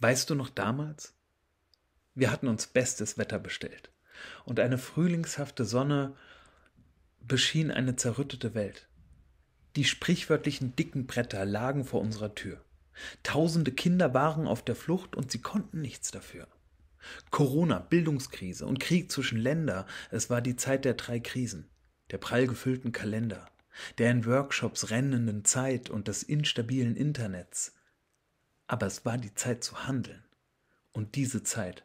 Weißt du noch damals? Wir hatten uns bestes Wetter bestellt, und eine frühlingshafte Sonne beschien eine zerrüttete Welt. Die sprichwörtlichen dicken Bretter lagen vor unserer Tür. Tausende Kinder waren auf der Flucht und sie konnten nichts dafür. Corona, Bildungskrise und Krieg zwischen Ländern, es war die Zeit der drei Krisen, der prall gefüllten Kalender, der in Workshops rennenden Zeit und des instabilen Internets, aber es war die Zeit zu handeln. Und diese Zeit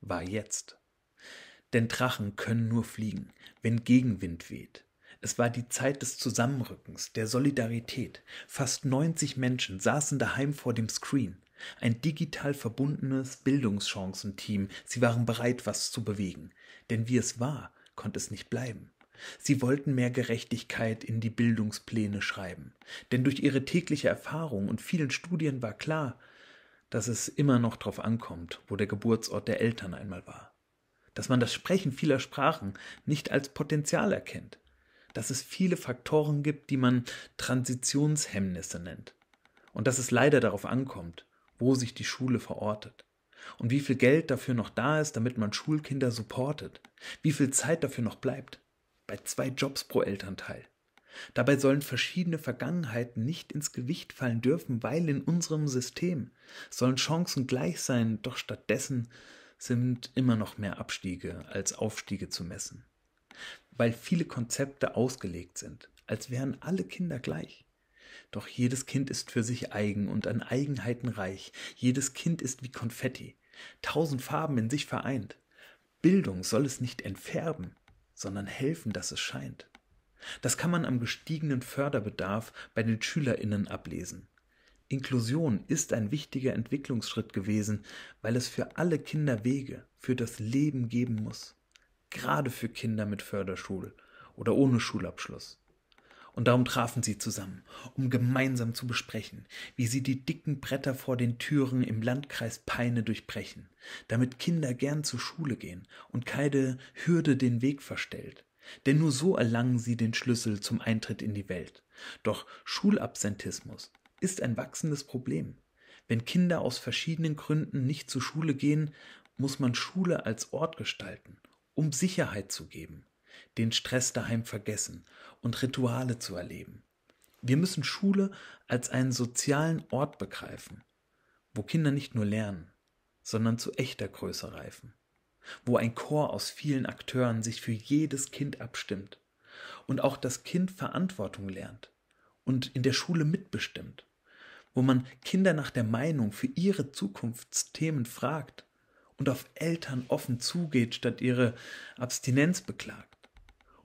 war jetzt. Denn Drachen können nur fliegen, wenn Gegenwind weht. Es war die Zeit des Zusammenrückens, der Solidarität. Fast 90 Menschen saßen daheim vor dem Screen. Ein digital verbundenes Bildungschancenteam. Sie waren bereit, was zu bewegen. Denn wie es war, konnte es nicht bleiben. Sie wollten mehr Gerechtigkeit in die Bildungspläne schreiben, denn durch ihre tägliche Erfahrung und vielen Studien war klar, dass es immer noch darauf ankommt, wo der Geburtsort der Eltern einmal war, dass man das Sprechen vieler Sprachen nicht als Potenzial erkennt, dass es viele Faktoren gibt, die man Transitionshemmnisse nennt, und dass es leider darauf ankommt, wo sich die Schule verortet und wie viel Geld dafür noch da ist, damit man Schulkinder supportet, wie viel Zeit dafür noch bleibt bei zwei Jobs pro Elternteil. Dabei sollen verschiedene Vergangenheiten nicht ins Gewicht fallen dürfen, weil in unserem System sollen Chancen gleich sein, doch stattdessen sind immer noch mehr Abstiege als Aufstiege zu messen. Weil viele Konzepte ausgelegt sind, als wären alle Kinder gleich. Doch jedes Kind ist für sich eigen und an Eigenheiten reich. Jedes Kind ist wie Konfetti, tausend Farben in sich vereint. Bildung soll es nicht entfärben, sondern helfen, dass es scheint. Das kann man am gestiegenen Förderbedarf bei den Schülerinnen ablesen. Inklusion ist ein wichtiger Entwicklungsschritt gewesen, weil es für alle Kinder Wege für das Leben geben muss. Gerade für Kinder mit Förderschul oder ohne Schulabschluss und darum trafen sie zusammen, um gemeinsam zu besprechen, wie sie die dicken Bretter vor den Türen im Landkreis Peine durchbrechen, damit Kinder gern zur Schule gehen und keine Hürde den Weg verstellt. Denn nur so erlangen sie den Schlüssel zum Eintritt in die Welt. Doch Schulabsentismus ist ein wachsendes Problem. Wenn Kinder aus verschiedenen Gründen nicht zur Schule gehen, muss man Schule als Ort gestalten, um Sicherheit zu geben den Stress daheim vergessen und Rituale zu erleben. Wir müssen Schule als einen sozialen Ort begreifen, wo Kinder nicht nur lernen, sondern zu echter Größe reifen, wo ein Chor aus vielen Akteuren sich für jedes Kind abstimmt und auch das Kind Verantwortung lernt und in der Schule mitbestimmt, wo man Kinder nach der Meinung für ihre Zukunftsthemen fragt und auf Eltern offen zugeht, statt ihre Abstinenz beklagt.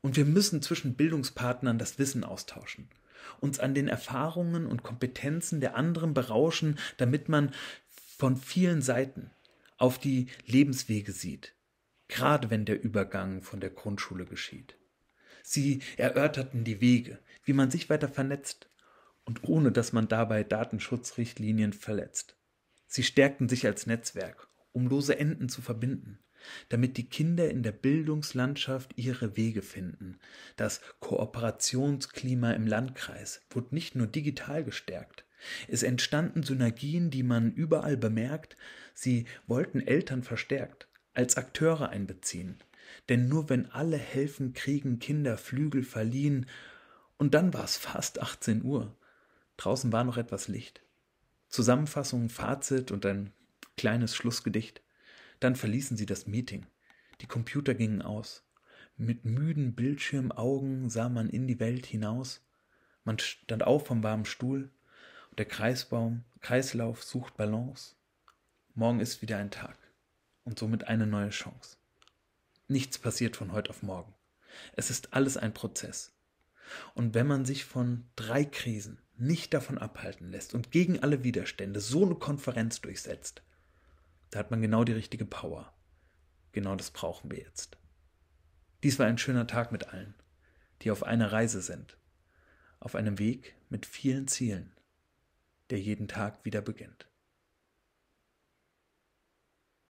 Und wir müssen zwischen Bildungspartnern das Wissen austauschen, uns an den Erfahrungen und Kompetenzen der anderen berauschen, damit man von vielen Seiten auf die Lebenswege sieht, gerade wenn der Übergang von der Grundschule geschieht. Sie erörterten die Wege, wie man sich weiter vernetzt und ohne dass man dabei Datenschutzrichtlinien verletzt. Sie stärkten sich als Netzwerk, um lose Enden zu verbinden damit die Kinder in der Bildungslandschaft ihre Wege finden. Das Kooperationsklima im Landkreis wurde nicht nur digital gestärkt. Es entstanden Synergien, die man überall bemerkt. Sie wollten Eltern verstärkt als Akteure einbeziehen. Denn nur wenn alle helfen, kriegen Kinder Flügel verliehen. Und dann war es fast 18 Uhr. Draußen war noch etwas Licht. Zusammenfassung, Fazit und ein kleines Schlussgedicht. Dann verließen sie das Meeting. Die Computer gingen aus. Mit müden Bildschirmaugen sah man in die Welt hinaus. Man stand auf vom warmen Stuhl. Und der Kreisbaum, Kreislauf sucht Balance. Morgen ist wieder ein Tag. Und somit eine neue Chance. Nichts passiert von heute auf morgen. Es ist alles ein Prozess. Und wenn man sich von drei Krisen nicht davon abhalten lässt und gegen alle Widerstände so eine Konferenz durchsetzt, da hat man genau die richtige Power. Genau das brauchen wir jetzt. Dies war ein schöner Tag mit allen, die auf einer Reise sind, auf einem Weg mit vielen Zielen, der jeden Tag wieder beginnt.